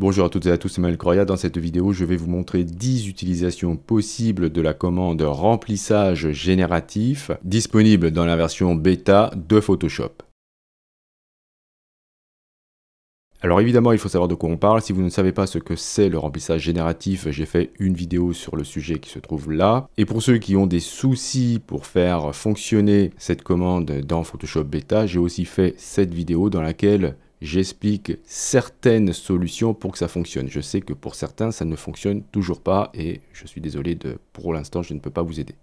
Bonjour à toutes et à tous, c'est Maël Dans cette vidéo, je vais vous montrer 10 utilisations possibles de la commande remplissage génératif disponible dans la version bêta de Photoshop. Alors évidemment, il faut savoir de quoi on parle. Si vous ne savez pas ce que c'est le remplissage génératif, j'ai fait une vidéo sur le sujet qui se trouve là. Et pour ceux qui ont des soucis pour faire fonctionner cette commande dans Photoshop bêta, j'ai aussi fait cette vidéo dans laquelle j'explique certaines solutions pour que ça fonctionne. Je sais que pour certains, ça ne fonctionne toujours pas et je suis désolé, de, pour l'instant, je ne peux pas vous aider.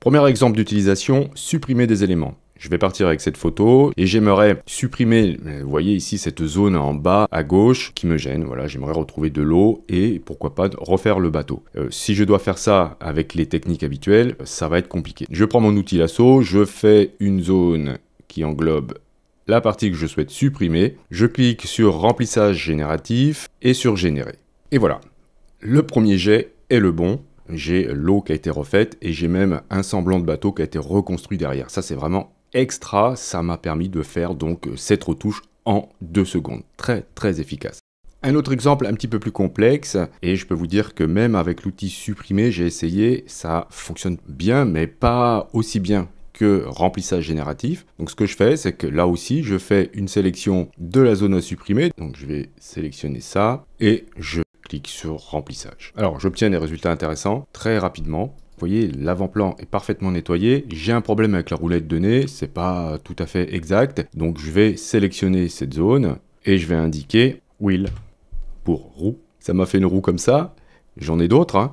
Premier exemple d'utilisation, supprimer des éléments. Je vais partir avec cette photo et j'aimerais supprimer, vous voyez ici cette zone en bas à gauche qui me gêne. Voilà, j'aimerais retrouver de l'eau et pourquoi pas refaire le bateau. Euh, si je dois faire ça avec les techniques habituelles, ça va être compliqué. Je prends mon outil lasso, je fais une zone qui englobe la partie que je souhaite supprimer. Je clique sur remplissage génératif et sur générer. Et voilà, le premier jet est le bon. J'ai l'eau qui a été refaite et j'ai même un semblant de bateau qui a été reconstruit derrière. Ça, c'est vraiment extra. Ça m'a permis de faire donc cette retouche en deux secondes. Très, très efficace. Un autre exemple un petit peu plus complexe, et je peux vous dire que même avec l'outil supprimer, j'ai essayé, ça fonctionne bien, mais pas aussi bien remplissage génératif. Donc ce que je fais, c'est que là aussi, je fais une sélection de la zone à supprimer. Donc je vais sélectionner ça et je clique sur remplissage. Alors j'obtiens des résultats intéressants très rapidement. Vous voyez, l'avant-plan est parfaitement nettoyé. J'ai un problème avec la roulette de nez, c'est pas tout à fait exact. Donc je vais sélectionner cette zone et je vais indiquer wheel pour roue. Ça m'a fait une roue comme ça. J'en ai d'autres, hein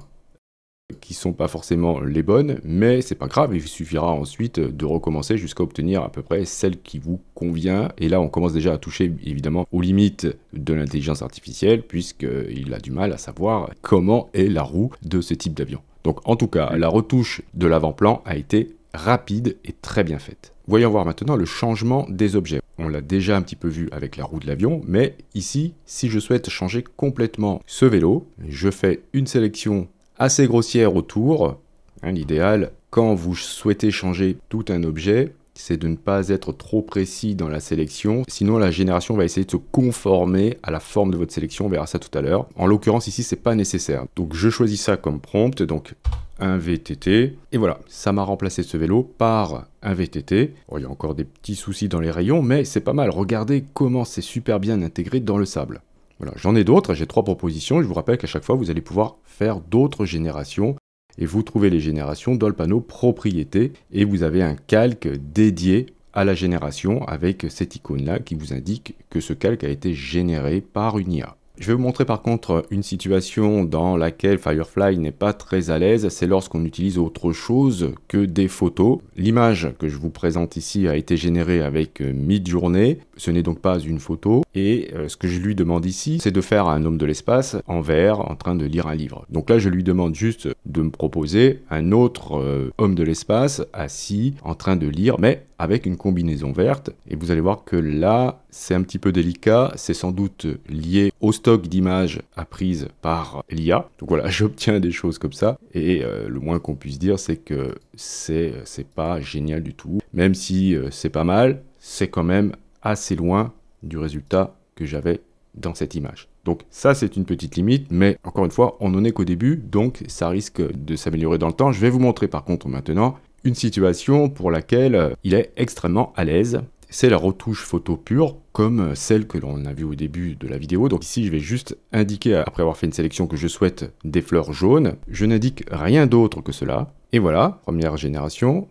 qui sont pas forcément les bonnes, mais c'est pas grave, il suffira ensuite de recommencer jusqu'à obtenir à peu près celle qui vous convient. Et là, on commence déjà à toucher évidemment aux limites de l'intelligence artificielle, puisqu'il a du mal à savoir comment est la roue de ce type d'avion. Donc en tout cas, la retouche de l'avant-plan a été rapide et très bien faite. Voyons voir maintenant le changement des objets. On l'a déjà un petit peu vu avec la roue de l'avion, mais ici, si je souhaite changer complètement ce vélo, je fais une sélection assez grossière autour. Hein, l'idéal, quand vous souhaitez changer tout un objet, c'est de ne pas être trop précis dans la sélection, sinon la génération va essayer de se conformer à la forme de votre sélection, on verra ça tout à l'heure. En l'occurrence ici, c'est pas nécessaire. Donc je choisis ça comme prompt, donc un VTT, et voilà, ça m'a remplacé ce vélo par un VTT. il y a encore des petits soucis dans les rayons, mais c'est pas mal, regardez comment c'est super bien intégré dans le sable. Voilà, j'en ai d'autres, j'ai trois propositions. Je vous rappelle qu'à chaque fois, vous allez pouvoir faire d'autres générations et vous trouvez les générations dans le panneau propriété et vous avez un calque dédié à la génération avec cette icône-là qui vous indique que ce calque a été généré par une IA. Je vais vous montrer par contre une situation dans laquelle Firefly n'est pas très à l'aise, c'est lorsqu'on utilise autre chose que des photos. L'image que je vous présente ici a été générée avec euh, Midjourney. Ce n'est donc pas une photo, et euh, ce que je lui demande ici, c'est de faire un homme de l'espace en vert en train de lire un livre. Donc là, je lui demande juste de me proposer un autre euh, homme de l'espace assis en train de lire, mais avec une combinaison verte. Et vous allez voir que là, c'est un petit peu délicat, c'est sans doute lié au stock d'images apprises par l'IA. Donc voilà, j'obtiens des choses comme ça, et euh, le moins qu'on puisse dire, c'est que c'est pas génial du tout. Même si c'est pas mal, c'est quand même assez loin du résultat que j'avais dans cette image. Donc ça, c'est une petite limite, mais encore une fois, on n'en est qu'au début, donc ça risque de s'améliorer dans le temps. Je vais vous montrer par contre maintenant une situation pour laquelle il est extrêmement à l'aise. C'est la retouche photo pure, comme celle que l'on a vue au début de la vidéo. Donc ici, je vais juste indiquer, après avoir fait une sélection, que je souhaite des fleurs jaunes. Je n'indique rien d'autre que cela. Et voilà, première génération,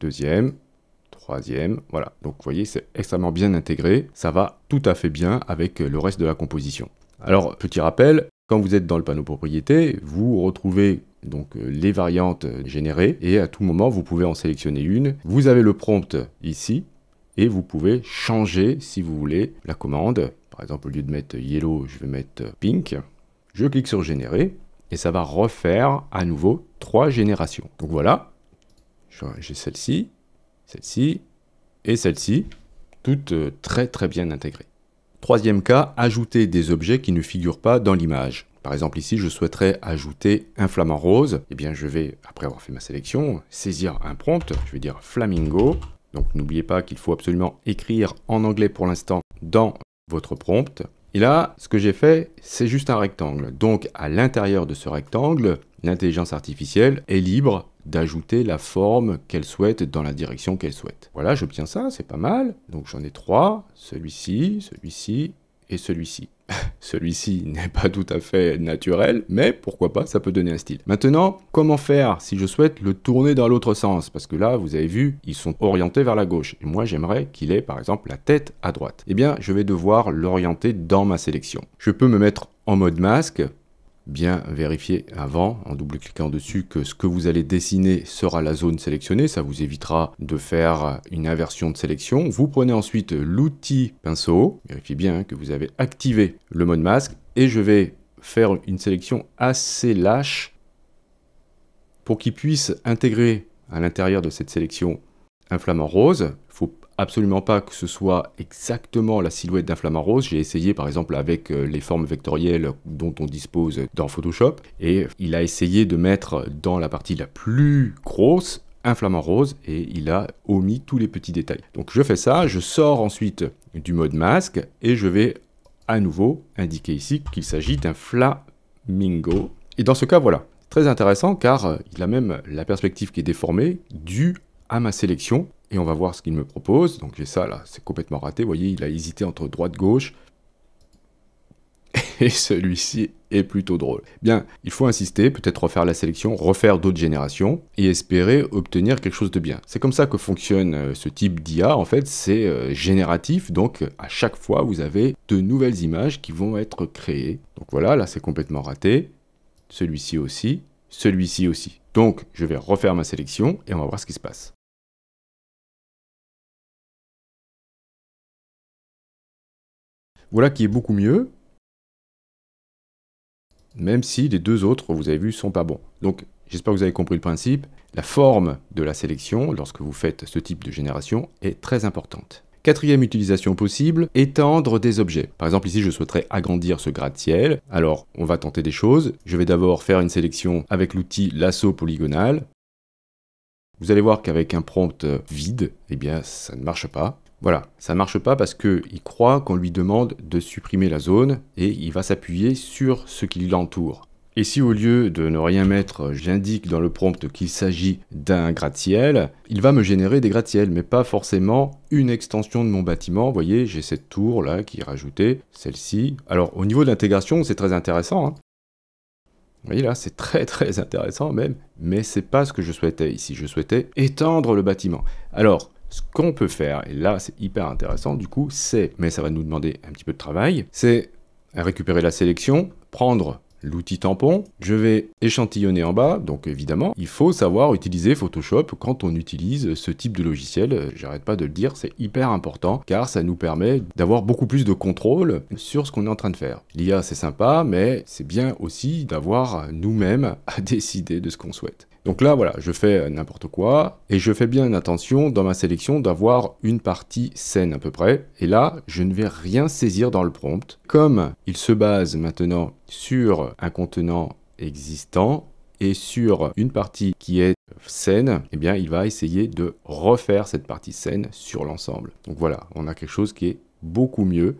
deuxième, voilà. Donc vous voyez, c'est extrêmement bien intégré, ça va tout à fait bien avec euh, le reste de la composition. Alors, petit rappel, quand vous êtes dans le panneau propriété, vous retrouvez donc euh, les variantes euh, générées et à tout moment, vous pouvez en sélectionner une. Vous avez le prompt ici et vous pouvez changer, si vous voulez, la commande. Par exemple, au lieu de mettre yellow, je vais mettre pink. Je clique sur générer et ça va refaire à nouveau trois générations. Donc voilà, j'ai celle-ci, celle-ci et celle-ci, toutes euh, très très bien intégrées. Troisième cas, ajouter des objets qui ne figurent pas dans l'image. Par exemple ici, je souhaiterais ajouter un flamant rose. Eh bien, je vais, après avoir fait ma sélection, saisir un prompt, je vais dire flamingo. Donc n'oubliez pas qu'il faut absolument écrire en anglais pour l'instant dans votre prompt. Et là, ce que j'ai fait, c'est juste un rectangle. Donc à l'intérieur de ce rectangle, l'intelligence artificielle est libre d'ajouter la forme qu'elle souhaite dans la direction qu'elle souhaite. Voilà, j'obtiens ça, c'est pas mal. Donc j'en ai trois, celui-ci, celui-ci et celui-ci. Celui-ci n'est pas tout à fait naturel, mais pourquoi pas, ça peut donner un style. Maintenant, comment faire si je souhaite le tourner dans l'autre sens Parce que là, vous avez vu, ils sont orientés vers la gauche. Et moi, j'aimerais qu'il ait, par exemple, la tête à droite. Eh bien, je vais devoir l'orienter dans ma sélection. Je peux me mettre en mode masque bien vérifier avant, en double-cliquant dessus, que ce que vous allez dessiner sera la zone sélectionnée. Ça vous évitera de faire une inversion de sélection. Vous prenez ensuite l'outil pinceau. Vérifiez bien hein, que vous avez activé le mode masque. Et je vais faire une sélection assez lâche pour qu'il puisse intégrer à l'intérieur de cette sélection un flamant rose absolument pas que ce soit exactement la silhouette d'un flamant rose. J'ai essayé par exemple avec euh, les formes vectorielles dont on dispose dans Photoshop et il a essayé de mettre dans la partie la plus grosse un flamant rose et il a omis tous les petits détails. Donc je fais ça, je sors ensuite du mode masque et je vais à nouveau indiquer ici qu'il s'agit d'un flamingo. Et dans ce cas, voilà, très intéressant car euh, il a même la perspective qui est déformée due à ma sélection et on va voir ce qu'il me propose. Donc j'ai ça là, c'est complètement raté. Vous voyez, il a hésité entre droite-gauche. Et celui-ci est plutôt drôle. Bien, il faut insister, peut-être refaire la sélection, refaire d'autres générations et espérer obtenir quelque chose de bien. C'est comme ça que fonctionne euh, ce type d'IA, en fait, c'est euh, génératif, donc à chaque fois vous avez de nouvelles images qui vont être créées. Donc voilà, là c'est complètement raté, celui-ci aussi, celui-ci aussi. Donc je vais refaire ma sélection et on va voir ce qui se passe. Voilà qui est beaucoup mieux. Même si les deux autres, vous avez vu, sont pas bons. Donc, j'espère que vous avez compris le principe. La forme de la sélection, lorsque vous faites ce type de génération, est très importante. Quatrième utilisation possible, étendre des objets. Par exemple, ici, je souhaiterais agrandir ce gratte-ciel. Alors, on va tenter des choses. Je vais d'abord faire une sélection avec l'outil lasso polygonal. Vous allez voir qu'avec un prompt vide, eh bien, ça ne marche pas. Voilà, ça ne marche pas parce qu'il croit qu'on lui demande de supprimer la zone et il va s'appuyer sur ce qui l'entoure. Et si au lieu de ne rien mettre, j'indique dans le prompt qu'il s'agit d'un gratte-ciel, il va me générer des gratte-ciels, mais pas forcément une extension de mon bâtiment. Vous voyez, j'ai cette tour là qui est rajoutée, celle-ci. Alors au niveau de l'intégration, c'est très intéressant. Hein. vous voyez là, c'est très très intéressant même, mais ce c'est pas ce que je souhaitais ici. Je souhaitais étendre le bâtiment. Alors, ce qu'on peut faire, et là c'est hyper intéressant du coup, c'est, mais ça va nous demander un petit peu de travail, c'est récupérer la sélection, prendre l'outil tampon, je vais échantillonner en bas, donc évidemment, il faut savoir utiliser Photoshop quand on utilise ce type de logiciel, j'arrête pas de le dire, c'est hyper important, car ça nous permet d'avoir beaucoup plus de contrôle sur ce qu'on est en train de faire. L'IA c'est sympa, mais c'est bien aussi d'avoir nous-mêmes à décider de ce qu'on souhaite. Donc là, voilà, je fais euh, n'importe quoi et je fais bien attention dans ma sélection d'avoir une partie saine à peu près. Et là, je ne vais rien saisir dans le prompt. Comme il se base maintenant sur un contenant existant et sur une partie qui est saine, eh bien, il va essayer de refaire cette partie saine sur l'ensemble. Donc voilà, on a quelque chose qui est beaucoup mieux,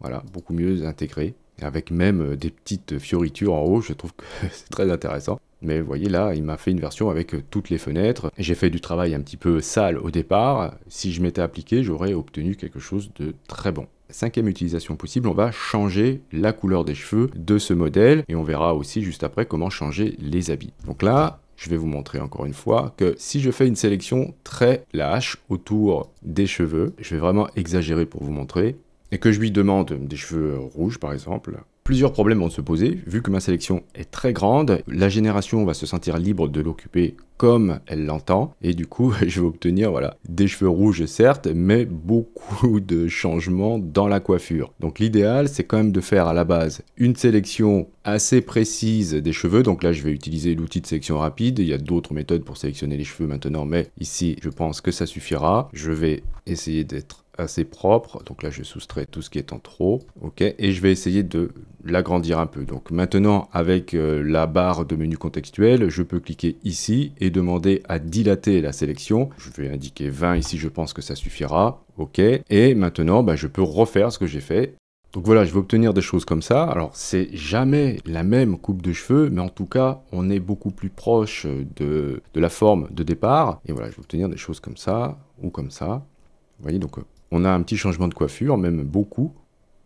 voilà, beaucoup mieux intégré avec même euh, des petites fioritures en haut, je trouve que c'est très intéressant. Mais vous voyez là, il m'a fait une version avec euh, toutes les fenêtres. J'ai fait du travail un petit peu sale au départ. Si je m'étais appliqué, j'aurais obtenu quelque chose de très bon. Cinquième utilisation possible, on va changer la couleur des cheveux de ce modèle et on verra aussi juste après comment changer les habits. Donc là, je vais vous montrer encore une fois que si je fais une sélection très lâche autour des cheveux, je vais vraiment exagérer pour vous montrer, et que je lui demande des cheveux rouges par exemple, plusieurs problèmes vont se poser, vu que ma sélection est très grande, la génération va se sentir libre de l'occuper comme elle l'entend, et du coup je vais obtenir voilà, des cheveux rouges certes, mais beaucoup de changements dans la coiffure. Donc l'idéal c'est quand même de faire à la base une sélection assez précise des cheveux, donc là je vais utiliser l'outil de sélection rapide, il y a d'autres méthodes pour sélectionner les cheveux maintenant, mais ici je pense que ça suffira, je vais essayer d'être assez propre. Donc là, je soustrais tout ce qui est en trop. OK. Et je vais essayer de l'agrandir un peu. Donc maintenant, avec euh, la barre de menu contextuel, je peux cliquer ici et demander à dilater la sélection. Je vais indiquer 20 ici, je pense que ça suffira. OK. Et maintenant, bah, je peux refaire ce que j'ai fait. Donc voilà, je vais obtenir des choses comme ça. Alors c'est jamais la même coupe de cheveux, mais en tout cas, on est beaucoup plus proche de, de la forme de départ. Et voilà, je vais obtenir des choses comme ça ou comme ça. Vous voyez, donc euh, on a un petit changement de coiffure, même beaucoup,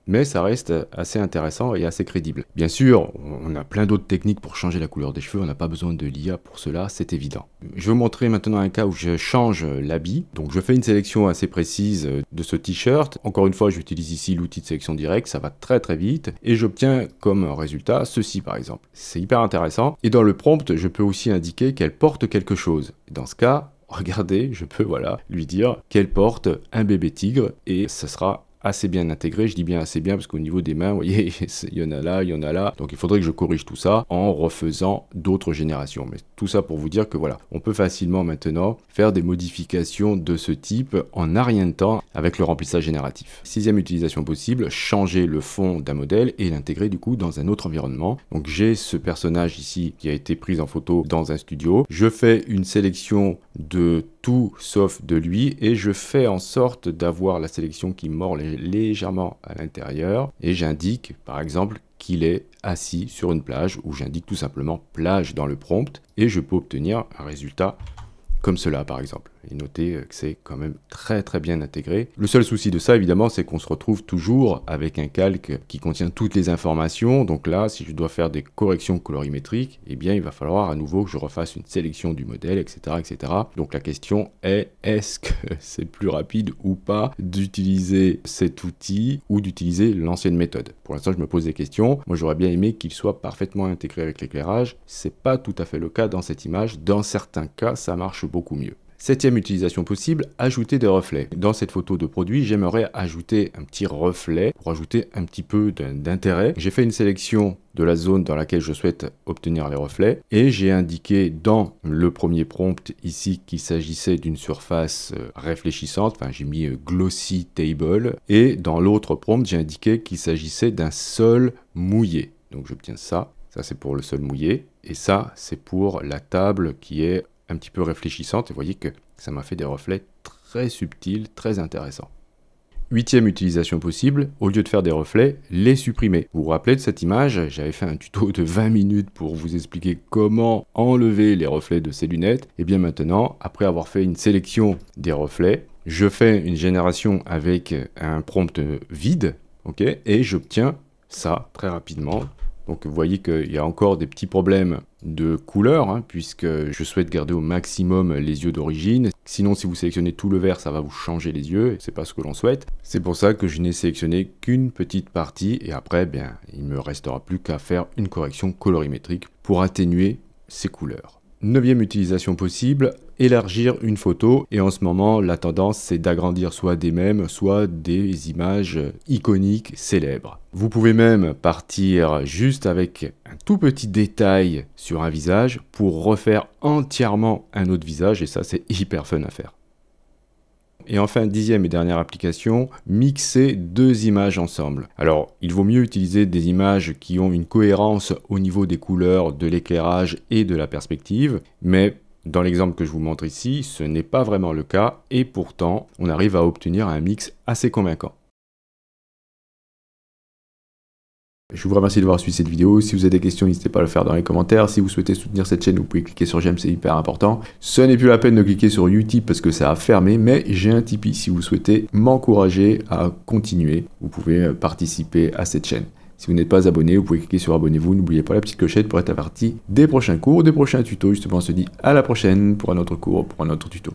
mais ça reste assez intéressant et assez crédible. Bien sûr, on a plein d'autres techniques pour changer la couleur des cheveux, on n'a pas besoin de l'IA pour cela, c'est évident. Je vais vous montrer maintenant un cas où je change l'habit. Donc je fais une sélection assez précise de ce t-shirt. Encore une fois, j'utilise ici l'outil de sélection directe, ça va très très vite, et j'obtiens comme résultat ceci par exemple. C'est hyper intéressant. Et dans le prompt, je peux aussi indiquer qu'elle porte quelque chose. Dans ce cas, regardez, je peux voilà lui dire qu'elle porte un bébé tigre et ce sera assez bien intégré. Je dis bien assez bien parce qu'au niveau des mains, vous voyez, il y en a là, il y en a là. Donc il faudrait que je corrige tout ça en refaisant d'autres générations. Mais tout ça pour vous dire que voilà, on peut facilement maintenant faire des modifications de ce type en un rien de temps avec le remplissage génératif. Sixième utilisation possible, changer le fond d'un modèle et l'intégrer du coup dans un autre environnement. Donc j'ai ce personnage ici qui a été pris en photo dans un studio. Je fais une sélection de tout sauf de lui et je fais en sorte d'avoir la sélection qui mord légèrement à l'intérieur et j'indique par exemple qu'il est assis sur une plage ou j'indique tout simplement plage dans le prompt et je peux obtenir un résultat comme cela par exemple et notez que c'est quand même très très bien intégré. Le seul souci de ça évidemment c'est qu'on se retrouve toujours avec un calque qui contient toutes les informations. Donc là si je dois faire des corrections colorimétriques, eh bien il va falloir à nouveau que je refasse une sélection du modèle, etc. etc. Donc la question est est-ce que c'est plus rapide ou pas d'utiliser cet outil ou d'utiliser l'ancienne méthode Pour l'instant je me pose des questions. Moi j'aurais bien aimé qu'il soit parfaitement intégré avec l'éclairage. C'est pas tout à fait le cas dans cette image. Dans certains cas ça marche beaucoup mieux. Septième utilisation possible, ajouter des reflets. Dans cette photo de produit, j'aimerais ajouter un petit reflet pour ajouter un petit peu d'intérêt. J'ai fait une sélection de la zone dans laquelle je souhaite obtenir les reflets et j'ai indiqué dans le premier prompt ici qu'il s'agissait d'une surface euh, réfléchissante, enfin j'ai mis euh, glossy table et dans l'autre prompt j'ai indiqué qu'il s'agissait d'un sol mouillé. Donc j'obtiens ça, ça c'est pour le sol mouillé et ça c'est pour la table qui est un petit peu réfléchissante, et voyez que ça m'a fait des reflets très subtils, très intéressants. Huitième utilisation possible, au lieu de faire des reflets, les supprimer. Vous vous rappelez de cette image J'avais fait un tuto de 20 minutes pour vous expliquer comment enlever les reflets de ces lunettes. Et eh bien maintenant, après avoir fait une sélection des reflets, je fais une génération avec un prompt vide, ok, et j'obtiens ça très rapidement. Donc vous voyez qu'il y a encore des petits problèmes de couleur, hein, puisque je souhaite garder au maximum les yeux d'origine. Sinon, si vous sélectionnez tout le vert, ça va vous changer les yeux, et c'est pas ce que l'on souhaite. C'est pour ça que je n'ai sélectionné qu'une petite partie, et après, bien, il me restera plus qu'à faire une correction colorimétrique pour atténuer ces couleurs. Neuvième utilisation possible, élargir une photo. Et en ce moment, la tendance, c'est d'agrandir soit des mèmes, soit des images iconiques, célèbres. Vous pouvez même partir juste avec un tout petit détail sur un visage pour refaire entièrement un autre visage. Et ça, c'est hyper fun à faire. Et enfin, dixième et dernière application, mixer deux images ensemble. Alors, il vaut mieux utiliser des images qui ont une cohérence au niveau des couleurs, de l'éclairage et de la perspective, mais dans l'exemple que je vous montre ici, ce n'est pas vraiment le cas et pourtant, on arrive à obtenir un mix assez convaincant. Je vous remercie d'avoir suivi cette vidéo. Si vous avez des questions, n'hésitez pas à le faire dans les commentaires. Si vous souhaitez soutenir cette chaîne, vous pouvez cliquer sur j'aime, c'est hyper important. Ce n'est plus la peine de cliquer sur Utip parce que ça a fermé, mais j'ai un Tipeee. Si vous souhaitez m'encourager à continuer, vous pouvez euh, participer à cette chaîne. Si vous n'êtes pas abonné, vous pouvez cliquer sur abonnez-vous. N'oubliez pas la petite clochette pour être averti des prochains cours, des prochains tutos. Justement, on se dit à la prochaine pour un autre cours, pour un autre tuto.